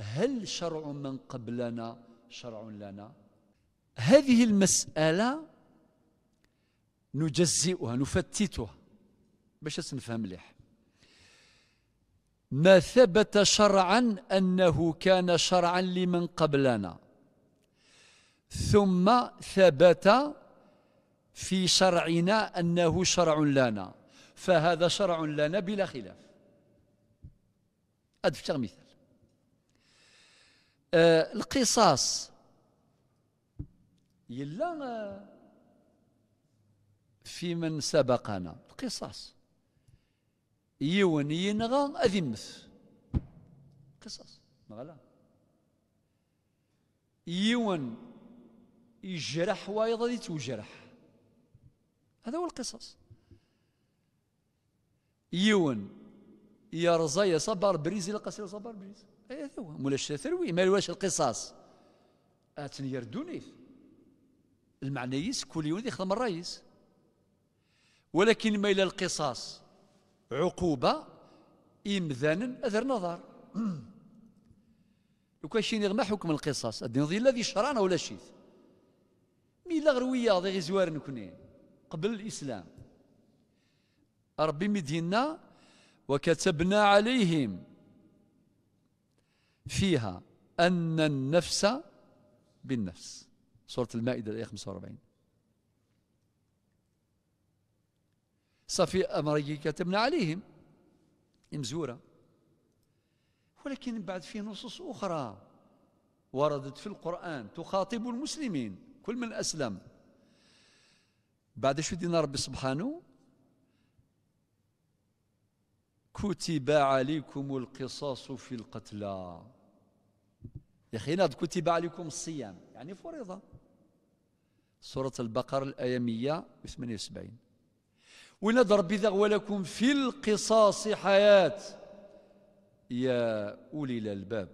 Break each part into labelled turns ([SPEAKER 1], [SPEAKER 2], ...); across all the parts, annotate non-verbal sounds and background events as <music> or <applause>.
[SPEAKER 1] هل شرع من قبلنا شرع لنا هذه المسألة نجزئها نفتتها باش نفهم مليح ما ثبت شرعا أنه كان شرعا لمن قبلنا ثم ثبت في شرعنا أنه شرع لنا فهذا شرع لنا بلا خلاف أدفع مثال آه، القصاص يلا آه، في من سبقنا القصاص يون ينغى أذمث قصاص مغلا يون يجرح وايضا يتوجرح هذا هو القصص يون يرزى يصبر بريز إلا قصير صبر بريز هذا هو مولا الشاثروي ما لواش القصاص اتني المعنى المعنيس كل يوم يخدم الرئيس ولكن ما إلى القصاص عقوبة إمذانا أذر نظر لو كان شي ما حكم القصاص الدين الذي شرعنا ولا شيء مي لا غروية غير زوار نكوني قبل الإسلام ربي مدينا وكتبنا عليهم فيها أن النفس بالنفس سورة المائدة الآية 45 صفي أمريكا كتبنا عليهم مزورة ولكن من بعد فيه نصوص أخرى وردت في القرآن تخاطب المسلمين كل من أسلم بعد شو دينا ربي سبحانه كتب عليكم القصاص في القتلى يا اخي كتب عليكم الصيام يعني فرض سورة البقرة الآية 178 وناد ربي ذا ولكم في القصاص حياة يا أولي الألباب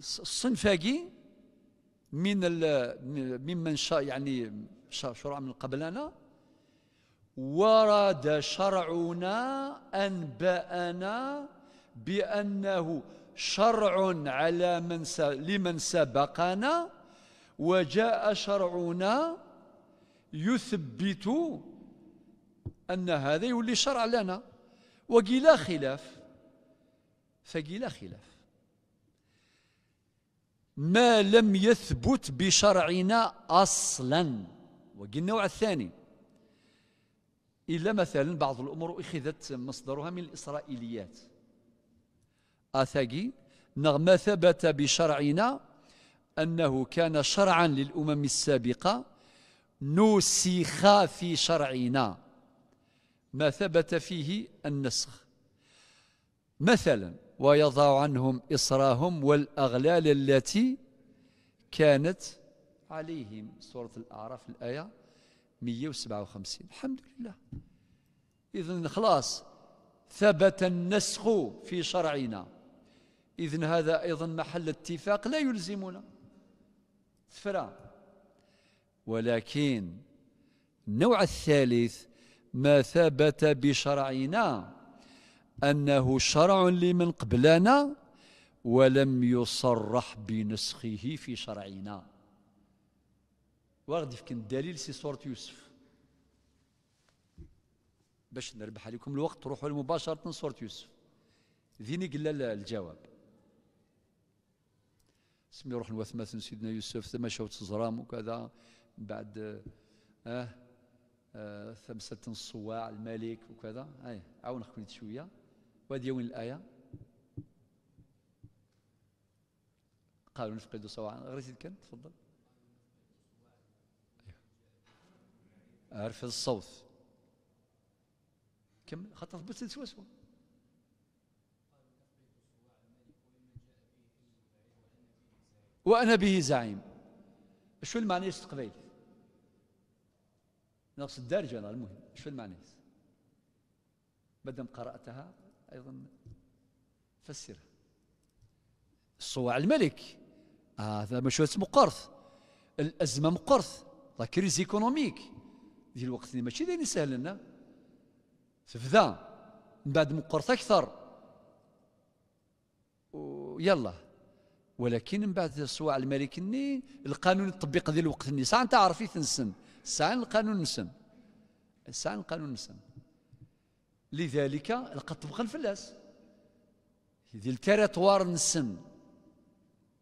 [SPEAKER 1] الصنفاقي من ممن شاء يعني شرع من قبلنا ورد شرعنا أنبأنا بأنه شرع على من لمن سبقنا وجاء شرعنا يثبت أن هذا يولي شرع لنا وقيل خلاف فقيل خلاف ما لم يثبت بشرعنا أصلا وقلنا النوع الثاني إلا مثلا بعض الأمور أخذت مصدرها من الإسرائيليات أثاقي نغم ثبت بشرعنا أنه كان شرعا للأمم السابقة نسخ في شرعنا ما ثبت فيه النسخ مثلا ويضع عنهم إصراهم والأغلال التي كانت عليهم سورة الأعراف الآية 157 الحمد لله إذا خلاص ثبت النسخ في شرعنا إذا هذا أيضا محل اتفاق لا يلزمنا فرا ولكن النوع الثالث ما ثبت بشرعنا أنه شرع لمن قبلنا ولم يصرح بنسخه في شرعنا واغدي يفكن الدليل سي صورة يوسف باش نربح عليكم الوقت روحوا مباشرة صورة يوسف ذيني قلا الجواب سمي روح نوثمثن سيدنا يوسف ثم شوت زرام وكذا بعد اه, آه ثمسة الصواع الملك وكذا اي عاون خليت شويه وهذه وين الايه قالوا نفقد صواع غير كان تفضل ارفض الصوت كمل خاطر ثبت سوسوه وانا به زعيم شو المعنى قبيل نقص الدارجه انا المهم شو المعنى مادام قراتها ايضا فسرها صواع الملك هذا آه مش اسمه قرث الازمه مقرث لا كريز ايكونوميك ذي الوقت اللي ماشي اللي سهل لنا تفدا من بعد مقرط أكثر ويلا ولكن من بعد الصواع الملكني القانون التطبيق ذي الوقت اللي ساعة تعرف تنسن ساعة القانون نسن ساعة القانون نسن لذلك لقد طبق الفلاس ذي التريطوار نسن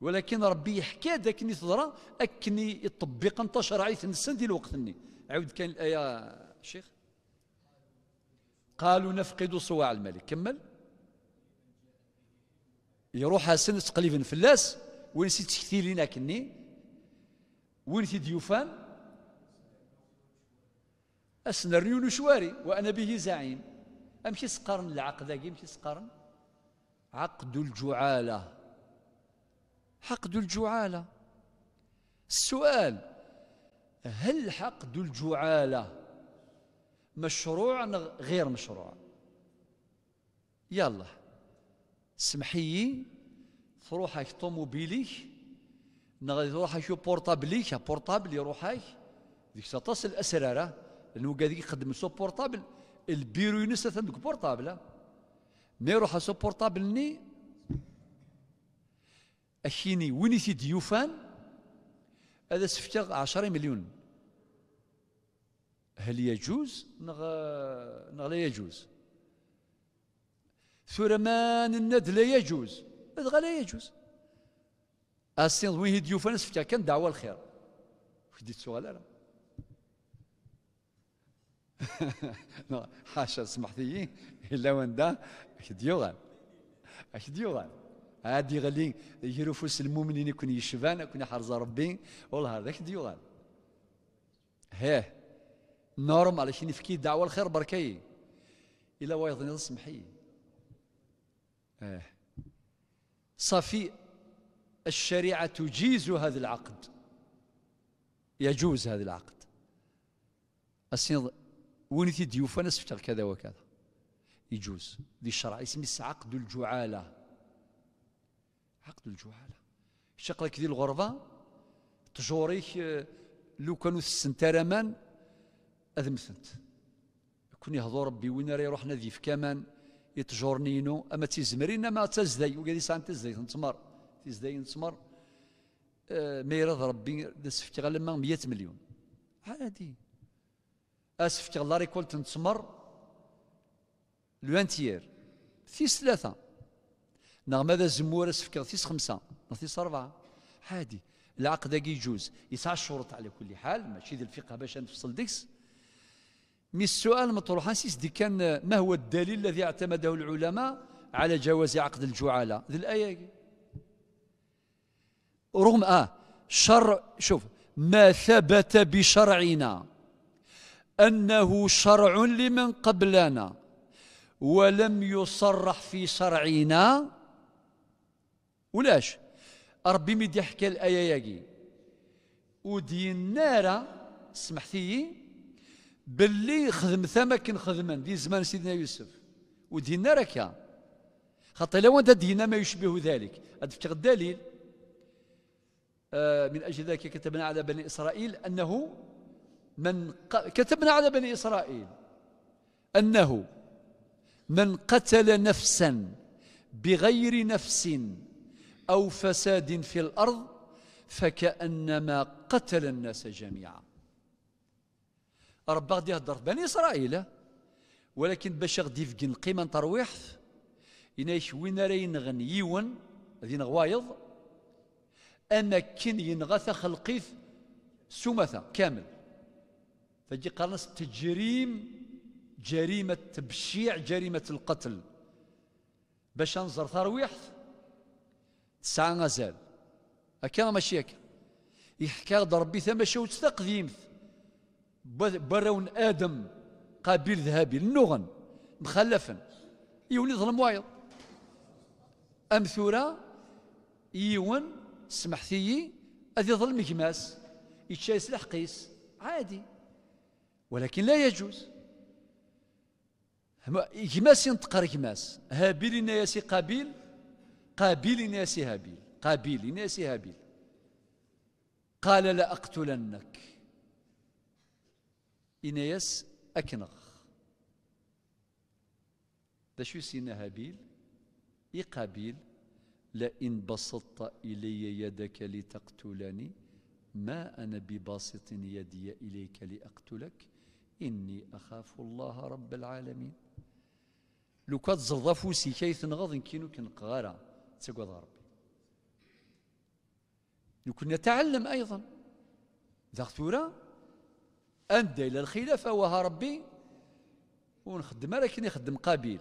[SPEAKER 1] ولكن ربي يحكي داك اللي تضرى اكني يطبق انت شرعي تنسن ديال وقتني عود كان الآية شيخ قالوا نفقد صواع الملك كمل يروح حسن تقليبا فلاس وين سي تكثير لنا كني وين سي ديوفان اسنرني شواري وانا به زعيم امشي سقرن العقد ذاكي امشي سقرن عقد الجعاله عقد الجعاله السؤال هل حقد الجعالة مشروع غير مشروع يلا سمحي تروحك طوموبيليك نغادي تروحك بورطابليك بورطابل يروحك ديك ستصل اسراره لانه قاعد يخدم سو بورتابل البيرو ينس ديك بورتابل مي يروح سو بورطابل ني اكيني وين يسيد يوفان هذا سفتا 10 مليون هل يجوز نغ... نغ لا يجوز ثرمان الند لا يجوز هذا لا يجوز السين وين ديوفان سفتا كان دعوة الخير ودي السؤال أنا <laughs> حاشا سمحتي إلا وندا كديوغان كديوغان عادي غلي يجروا فوس المؤمنين يكون يشبان يكون يحرز ربي والله هذاك ديوغال نورم على شنو يفكي دعوه الخير بركي الا وايض نسمحي اه صافي الشريعه تجيز هذا العقد يجوز هذا العقد السيد وين تيديوفا نسفتر كذا وكذا يجوز دي الشرع اسمي عقد الجعاله عقد الجهالة شق لك ذي الغربة تجوريك آه، لو كانوا السنترمان أذمثنت كون يهضر ربي وين راه يروح نادي في كمان يتجورنينو أما تيزمرين أما تزدي وقال ساعة تزدي تنتمر تزدي نتمر آه، ما يرضى ربي نسفك غير لما 100 مليون عادي اسفتي آه، غير ريكولت نتمر لو انتيير في ثلاثه نغ نعم، ماذا زمور اسفكر تيس خمسة نغ أربعة عادي العقد يجوز يسعى الشروط على كل حال ماشي ذي الفقه باش نفصل ديكس مي السؤال مطروح نسيس دي كان ما هو الدليل الذي اعتمده العلماء على جواز عقد الجعالة ذي الآية رغم آه شر شوف ما ثبت بشرعنا أنه شرع لمن قبلنا ولم يصرح في شرعنا ولاش ربي ميدي حكى الآية ياقي ودينارا سمحتي باللي خدم ثمكن خدما دي زمان سيدنا يوسف ودينارا كا خاطر لو انت دينا ما يشبه ذلك أدفك الدليل آه، من أجل ذلك كتبنا على بني إسرائيل أنه من كتبنا على بني إسرائيل أنه من قتل نفسا بغير نفس أو فساد في الأرض فكأنما قتل الناس جميعا رب غادي يهضر بني إسرائيل ولكن باش غادي يفقن قيمة ترويح ينايش وين راه ينغن يون ذي نغوايض أما كن ينغث خلقيف سمثة كامل فجي قرنس تجريم جريمة تبشيع جريمة القتل باش نزر ترويح تسعة غزال أكا ماشي هكا يحكى ربي ثم شوت تقديم براون آدم قابيل ذهبي النغن مخلفا يولي ظلم وايض امثورا يون سمحتيي أذي ظلم جماس يتشايس لحقيس عادي ولكن لا يجوز جماس ينتقر جماس هابيل ياسي قابيل قابيل ناس هابيل قابيل ناس هابيل قال لأقتلنك إنياس أكنغ ذا شو سينا هابيل قابيل لئن بسطت إلي يدك لتقتلني ما أنا بباسط يدي إليك لأقتلك إني أخاف الله رب العالمين لو كتزرف زرفوسي كيث نغض كينو كنقارا تقوض ربي يمكن نتعلم أيضا إذا أندى إلى الخلافة وها ربي ونخدم لكن يخدم قابيل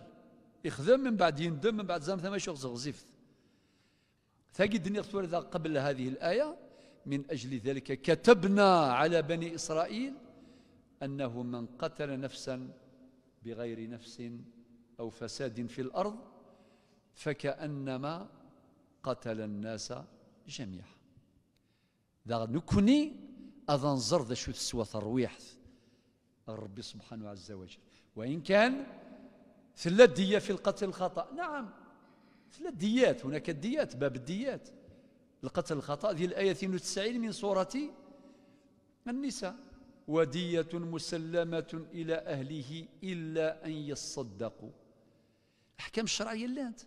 [SPEAKER 1] يخدم من بعد يندم من بعد زمن ثم يشوف زغزيف ثاقي الدنيا خثورة قبل هذه الآية من أجل ذلك كتبنا على بني إسرائيل أنه من قتل نفسا بغير نفس أو فساد في الأرض فكأنما قتل الناس جميعا ذا نكوني أظن نزر ذا شو تسوى ترويح ربي سبحانه عز وجل وان كان ثلاث دية في القتل الخطا نعم ثلاث ديات هناك الديات باب الديات القتل الخطا ذي الايه 92 من سوره النساء ودية مسلمة إلى أهله إلا أن يصدقوا أحكام الشرعية اللي أنت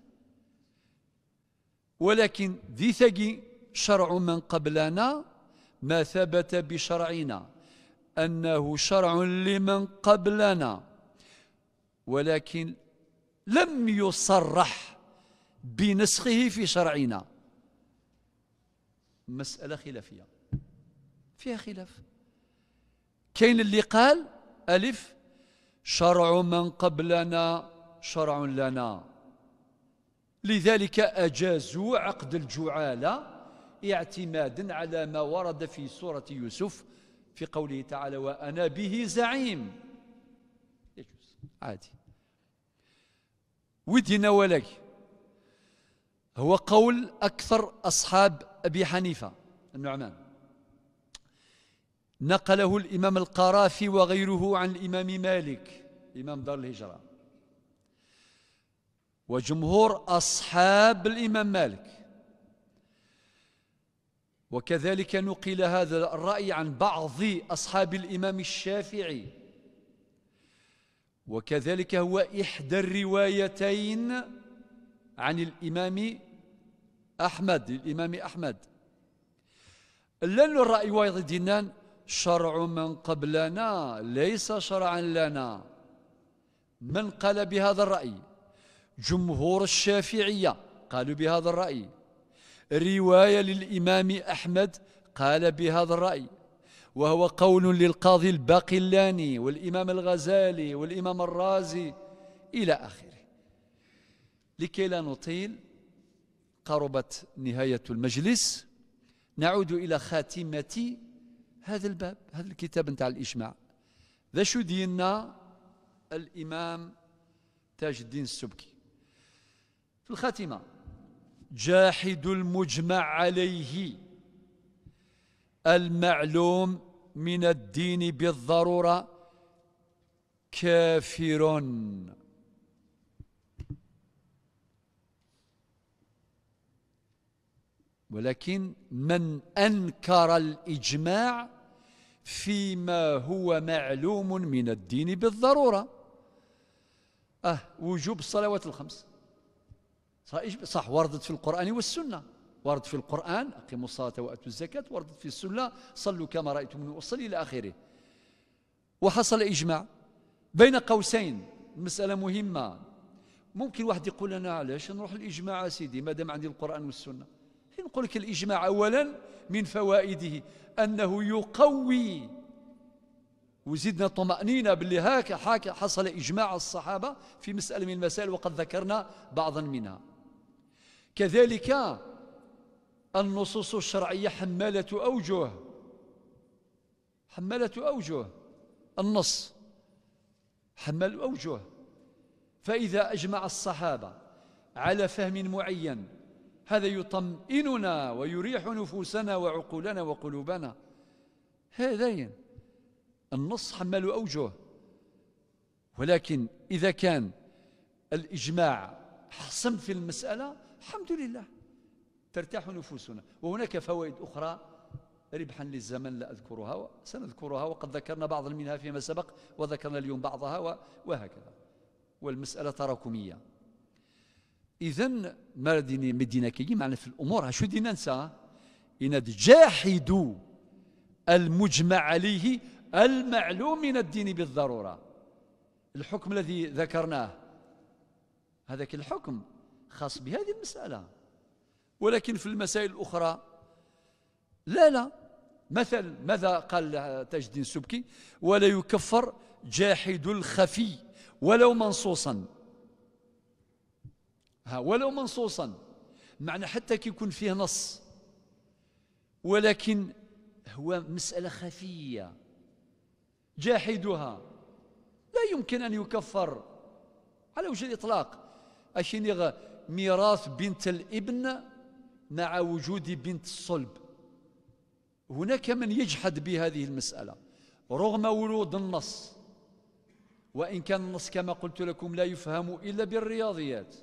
[SPEAKER 1] ولكن ذي ثقي شرع من قبلنا ما ثبت بشرعنا أنه شرع لمن قبلنا ولكن لم يصرح بنسخه في شرعنا مسألة خلافية فيها خلاف كاين اللي قال ألف شرع من قبلنا شرع لنا لذلك أجازوا عقد الجعالة اعتمادا على ما ورد في سورة يوسف في قوله تعالى وأنا به زعيم يجوز عادي ودينا ولك هو قول أكثر أصحاب أبي حنيفة النعمان نقله الإمام القرافي وغيره عن الإمام مالك إمام دار الهجرة وجمهور أصحاب الإمام مالك وكذلك نقل هذا الرأي عن بعض أصحاب الإمام الشافعي وكذلك هو إحدى الروايتين عن الإمام أحمد الإمام أحمد لأن الرأي وايض دينان شرع من قبلنا ليس شرعا لنا من قال بهذا الرأي جمهور الشافعية قالوا بهذا الرأي رواية للإمام أحمد قال بهذا الرأي وهو قول للقاضي الباقلاني والإمام الغزالي والإمام الرازي إلى آخره لكي لا نطيل قربت نهاية المجلس نعود إلى خاتمة هذا الباب هذا الكتاب نتاع الإجماع ذا شو دينا الإمام تاج الدين السبكي في الخاتمة جاحد المجمع عليه المعلوم من الدين بالضرورة كافر ولكن من أنكر الإجماع فيما هو معلوم من الدين بالضرورة أه وجوب الصلوات الخمس صح وردت في القرآن والسنة ورد في القرآن أقيموا الصلاة وأتوا الزكاة وردت في السنة صلوا كما رأيتم أصلي إلى آخره وحصل إجماع بين قوسين مسألة مهمة ممكن واحد يقول أنا علاش نروح الإجماع سيدي ما دام عندي القرآن والسنة إيه نقول لك الإجماع أولا من فوائده أنه يقوي وزدنا طمأنينة باللي هاك حصل إجماع الصحابة في مسألة من المسائل وقد ذكرنا بعضا منها كذلك النصوص الشرعية حمالة أوجه حمالة أوجه النص حمل أوجه فإذا أجمع الصحابة على فهم معين هذا يطمئننا ويريح نفوسنا وعقولنا وقلوبنا هذين النص حمل أوجه ولكن إذا كان الإجماع حصم في المسألة الحمد لله ترتاح نفوسنا وهناك فوائد أخرى ربحا للزمن لا أذكرها سنذكرها وقد ذكرنا بعض منها فيما سبق وذكرنا اليوم بعضها وهكذا والمسألة تراكمية إذا ما مدينا كي معنا في الأمور شو دينا ننسى إن جاحدوا المجمع عليه المعلوم من الدين بالضرورة الحكم الذي ذكرناه هذاك الحكم خاص بهذه المسألة ولكن في المسائل الأخرى لا لا مثل ماذا قال تاج الدين السبكي ولا يكفر جاحد الخفي ولو منصوصا ها ولو منصوصا معنى حتى يكون فيه نص ولكن هو مسألة خفية جاحدها لا يمكن أن يكفر على وجه الإطلاق أشيني ميراث بنت الابن مع وجود بنت الصلب هناك من يجحد بهذه المسألة رغم ورود النص وإن كان النص كما قلت لكم لا يفهم إلا بالرياضيات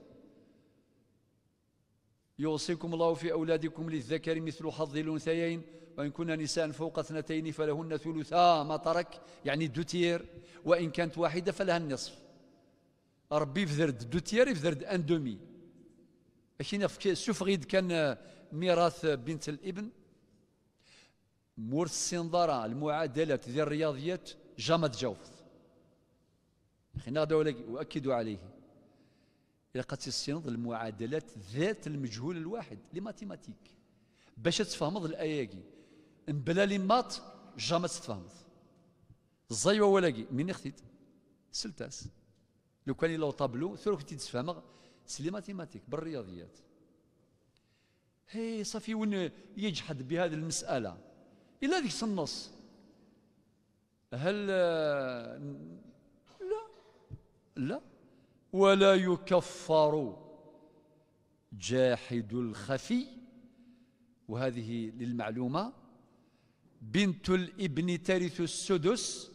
[SPEAKER 1] يوصيكم الله في أولادكم للذكر مثل حظ الأنثيين وإن كنا نساء فوق اثنتين فلهن ثلثا ما ترك يعني دوتير وإن كانت واحدة فلها النصف ربي في ذرد دوتير في ذرد أندومي لكن سفغيد كان ميراث بنت الابن مور السنضارة المعادلة ذي الرياضيات جامد جوفث خلينا غدا أؤكد عليه إلا قد المعادلات ذات المجهول الواحد لي ماتيماتيك باش تفهمض الآياكي بلا لي مات جامد تفهمض الزيوة ولاكي من اختيت سلتاس لو كان لو طابلو ثروك تتفهمغ سلي ماتيماتيك بالرياضيات هي صافي وين يجحد بهذه المسألة إلى ذيك النص هل لا لا ولا يكفر جاحد الخفي وهذه للمعلومة بنت الابن ترث السدس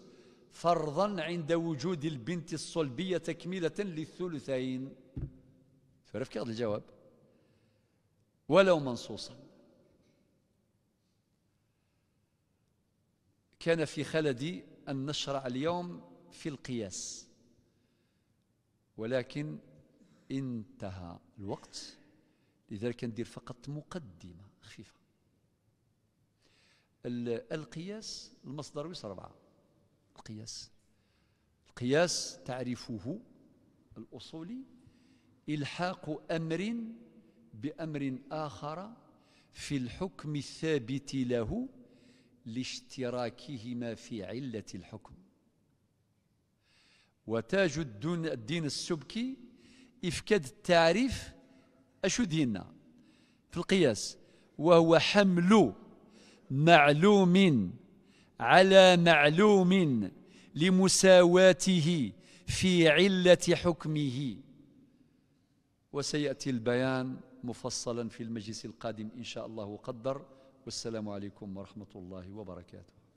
[SPEAKER 1] فرضا عند وجود البنت الصلبية تكملة للثلثين تعرف كيف الجواب ولو منصوصا كان في خلدي أن نشرع اليوم في القياس ولكن انتهى الوقت لذلك ندير فقط مقدمة خفيفة القياس المصدر ويس أربعة القياس القياس تعرفه الأصولي إلحاق أمر بأمر آخر في الحكم الثابت له لاشتراكهما في علة الحكم وتاج الدين السبكي إفكاد التعريف أشو ديننا في القياس وهو حمل معلوم على معلوم لمساواته في علة حكمه وسيأتي البيان مفصلا في المجلس القادم إن شاء الله قدر والسلام عليكم ورحمة الله وبركاته